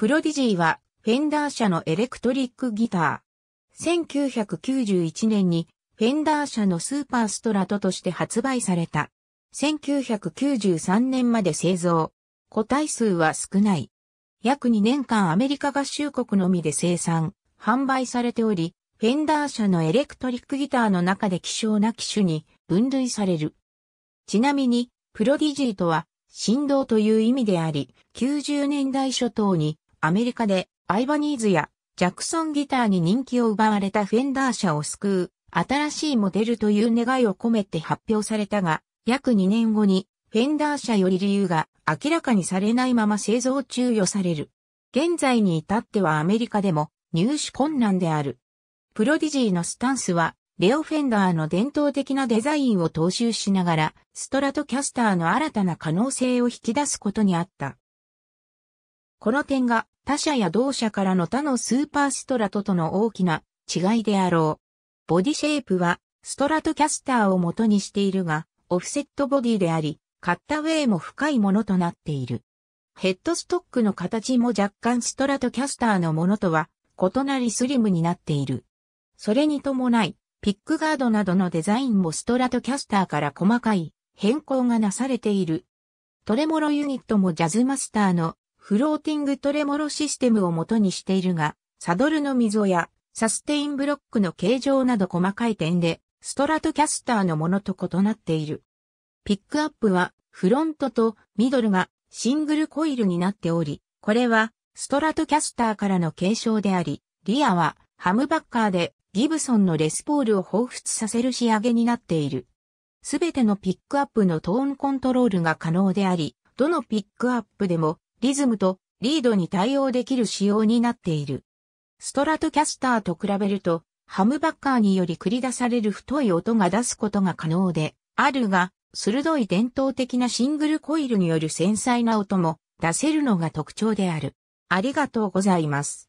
プロディジーは、フェンダー社のエレクトリックギター。1991年に、フェンダー社のスーパーストラトとして発売された。1993年まで製造。個体数は少ない。約2年間アメリカ合衆国のみで生産、販売されており、フェンダー社のエレクトリックギターの中で希少な機種に分類される。ちなみに、プロディジーとは、振動という意味であり、90年代初頭にアメリカでアイバニーズやジャクソンギターに人気を奪われたフェンダー社を救う新しいモデルという願いを込めて発表されたが、約2年後にフェンダー社より理由が明らかにされないまま製造中与される。現在に至ってはアメリカでも入手困難である。プロディジーのスタンスは、レオ・フェンダーの伝統的なデザインを踏襲しながら、ストラトキャスターの新たな可能性を引き出すことにあった。この点が他社や同社からの他のスーパーストラトとの大きな違いであろう。ボディシェイプは、ストラトキャスターを元にしているが、オフセットボディであり、カッタウェイも深いものとなっている。ヘッドストックの形も若干ストラトキャスターのものとは異なりスリムになっている。それに伴い、ピックガードなどのデザインもストラトキャスターから細かい変更がなされている。トレモロユニットもジャズマスターのフローティングトレモロシステムを元にしているが、サドルの溝やサステインブロックの形状など細かい点で、ストラトキャスターのものと異なっている。ピックアップは、フロントとミドルがシングルコイルになっており、これはストラトキャスターからの継承であり、リアはハムバッカーでギブソンのレスポールを彷彿させる仕上げになっている。すべてのピックアップのトーンコントロールが可能であり、どのピックアップでもリズムとリードに対応できる仕様になっている。ストラトキャスターと比べると、ハムバッカーにより繰り出される太い音が出すことが可能で、あるが、鋭い伝統的なシングルコイルによる繊細な音も出せるのが特徴である。ありがとうございます。